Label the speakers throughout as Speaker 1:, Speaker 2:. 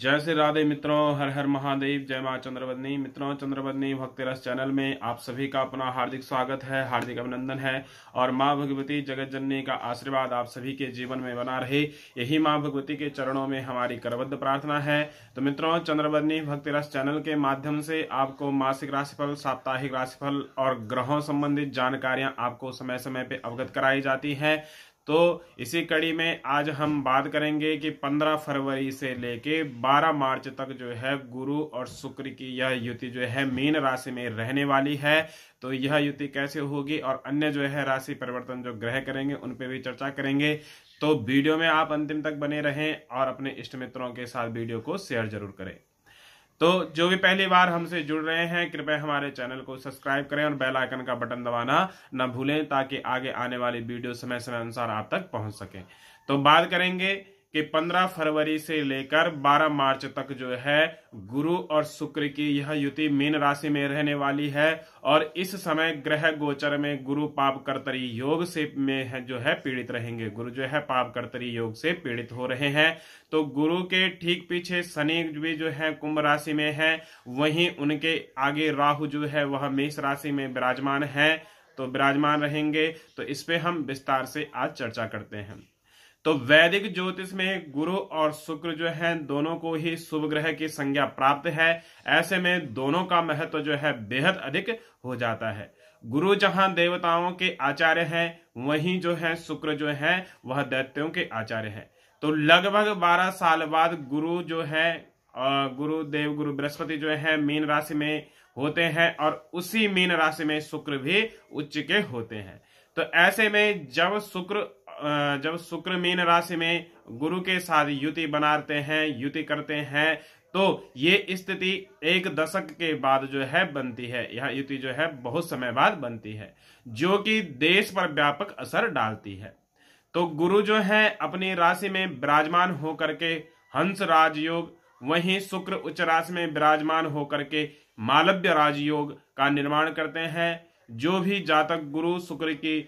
Speaker 1: जय श्री राधे मित्रों हर हर महादेव जय माँ चंद्रवदनी मित्रों चंद्रवदनी भक्तिरस चैनल में आप सभी का अपना हार्दिक स्वागत है हार्दिक अभिनंदन है और माँ भगवती जगत जननी का आशीर्वाद आप सभी के जीवन में बना रहे यही माँ भगवती के चरणों में हमारी करबद्ध प्रार्थना है तो मित्रों चंद्रवदनी भक्तिरस चैनल के माध्यम से आपको मासिक राशिफल साप्ताहिक राशिफल और ग्रहों संबंधित जानकारियां आपको समय समय पर अवगत कराई जाती है तो इसी कड़ी में आज हम बात करेंगे कि 15 फरवरी से लेके 12 मार्च तक जो है गुरु और शुक्र की यह युति जो है मीन राशि में रहने वाली है तो यह युति कैसे होगी और अन्य जो है राशि परिवर्तन जो ग्रह करेंगे उन पर भी चर्चा करेंगे तो वीडियो में आप अंतिम तक बने रहें और अपने इष्ट मित्रों के साथ वीडियो को शेयर जरूर करें तो जो भी पहली बार हमसे जुड़ रहे हैं कृपया हमारे चैनल को सब्सक्राइब करें और बेल आइकन का बटन दबाना न भूलें ताकि आगे आने वाली वीडियो समय समय अनुसार आप तक पहुंच सके तो बात करेंगे कि 15 फरवरी से लेकर 12 मार्च तक जो है गुरु और शुक्र की यह युति मीन राशि में रहने वाली है और इस समय ग्रह गोचर में गुरु पाप कर्तरी योग से में है जो है पीड़ित रहेंगे गुरु जो है पाप कर्तरी योग से पीड़ित हो रहे हैं तो गुरु के ठीक पीछे शनि भी जो है कुंभ राशि में है वहीं उनके आगे राहु जो है वह मेष राशि में विराजमान है तो विराजमान रहेंगे तो इस पे हम विस्तार से आज चर्चा करते हैं तो वैदिक ज्योतिष में गुरु और शुक्र जो है दोनों को ही शुभ ग्रह की संज्ञा प्राप्त है ऐसे में दोनों का महत्व जो है बेहद अधिक हो जाता है गुरु जहां देवताओं के आचार्य हैं वहीं जो है शुक्र जो है वह दैत्यों के आचार्य हैं तो लगभग 12 साल बाद गुरु जो है गुरु देव गुरु बृहस्पति जो है मीन राशि में होते हैं और उसी मीन राशि में शुक्र भी उच्च के होते हैं तो ऐसे में जब शुक्र जब शुक्र मीन राशि में गुरु के साथ युति बनाते हैं युति करते हैं तो ये स्थिति एक दशक के बाद जो है बनती है यह युति जो है बहुत समय बाद बनती है जो कि देश पर व्यापक असर डालती है तो गुरु जो है अपनी राशि में विराजमान होकर के हंस राजयोग वहीं शुक्र उच्च राशि में विराजमान होकर के मालव्य राजयोग का निर्माण करते हैं जो भी जातक गुरु शुक्र की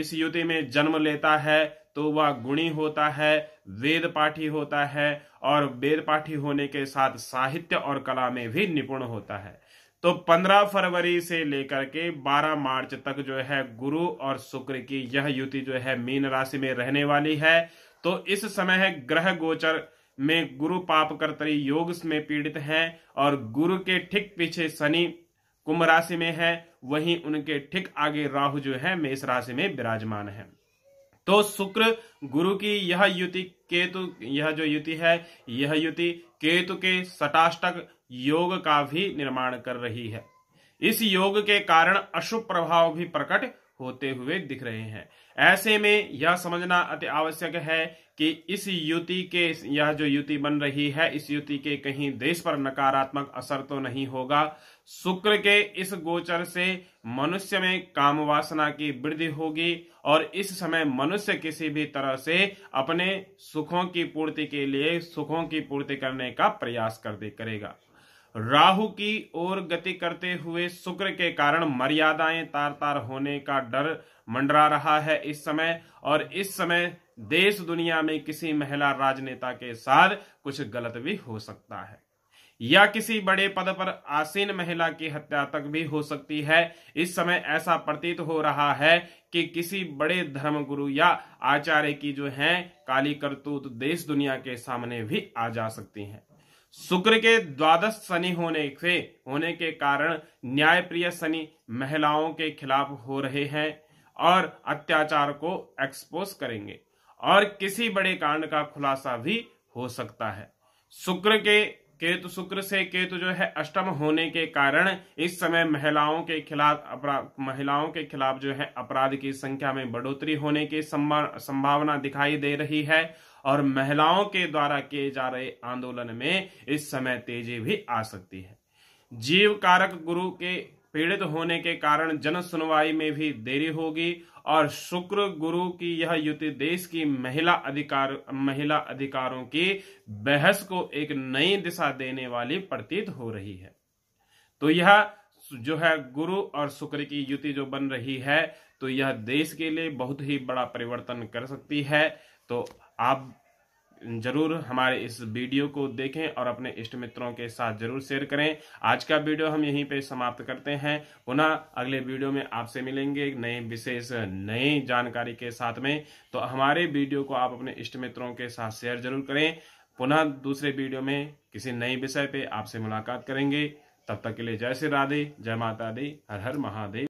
Speaker 1: इस युति में जन्म लेता है तो वह गुणी होता है वेद पाठी होता है और वेद पाठी होने के साथ साहित्य और कला में भी निपुण होता है तो 15 फरवरी से लेकर के 12 मार्च तक जो है गुरु और शुक्र की यह युति जो है मीन राशि में रहने वाली है तो इस समय ग्रह गोचर में गुरु पाप कर्तरी योग में पीड़ित हैं और गुरु के ठीक पीछे शनि कुंभ राशि में है वहीं उनके ठीक आगे राहु जो है मेष राशि में विराजमान है तो शुक्र गुरु की यह युति केतु यह जो युति है यह युति केतु के सटाष्टक योग का भी निर्माण कर रही है इस योग के कारण अशुभ प्रभाव भी प्रकट होते हुए दिख रहे हैं ऐसे में यह समझना अति आवश्यक है कि इस युति के यह जो युति बन रही है इस युति के कहीं देश पर नकारात्मक असर तो नहीं होगा शुक्र के इस गोचर से मनुष्य में काम वासना की वृद्धि होगी और इस समय मनुष्य किसी भी तरह से अपने सुखों की पूर्ति के लिए सुखों की पूर्ति करने का प्रयास कर दे करेगा राहु की ओर गति करते हुए शुक्र के कारण मर्यादाएं तार तार होने का डर मंडरा रहा है इस समय और इस समय देश दुनिया में किसी महिला राजनेता के साथ कुछ गलत भी हो सकता है या किसी बड़े पद पर आसीन महिला की हत्या तक भी हो सकती है इस समय ऐसा प्रतीत हो रहा है कि किसी बड़े धर्मगुरु या आचार्य की जो है काली करतूत देश दुनिया के सामने भी आ जा सकती है शुक्र के द्वादश शनि होने से होने के कारण न्यायप्रिय शनि महिलाओं के खिलाफ हो रहे हैं और अत्याचार को एक्सपोज करेंगे और किसी बड़े कांड का खुलासा भी हो सकता है शुक्र के केतु शुक्र से केतु जो है अष्टम होने के कारण इस समय महिलाओं के खिलाफ अपराध महिलाओं के खिलाफ जो है अपराध की संख्या में बढ़ोतरी होने की संभावना दिखाई दे रही है और महिलाओं के द्वारा किए जा रहे आंदोलन में इस समय तेजी भी आ सकती है जीव कारक गुरु के पीड़ित होने के कारण जन सुनवाई में भी देरी होगी और शुक्र गुरु की यह युति देश की महिला अधिकार महिला अधिकारों की बहस को एक नई दिशा देने वाली प्रतीत हो रही है तो यह जो है गुरु और शुक्र की युति जो बन रही है तो यह देश के लिए बहुत ही बड़ा परिवर्तन कर सकती है तो आप ज़रूर हमारे इस वीडियो को देखें और अपने इष्ट मित्रों के साथ ज़रूर शेयर करें आज का वीडियो हम यहीं पे समाप्त करते हैं पुनः अगले वीडियो में आपसे मिलेंगे नए विशेष नई जानकारी के साथ में तो हमारे वीडियो को आप अपने इष्ट मित्रों के साथ शेयर जरूर करें पुनः दूसरे वीडियो में किसी नए विषय पर आपसे मुलाकात करेंगे तब तक के लिए जय श्री राधे जय माता दी हर हर महादेव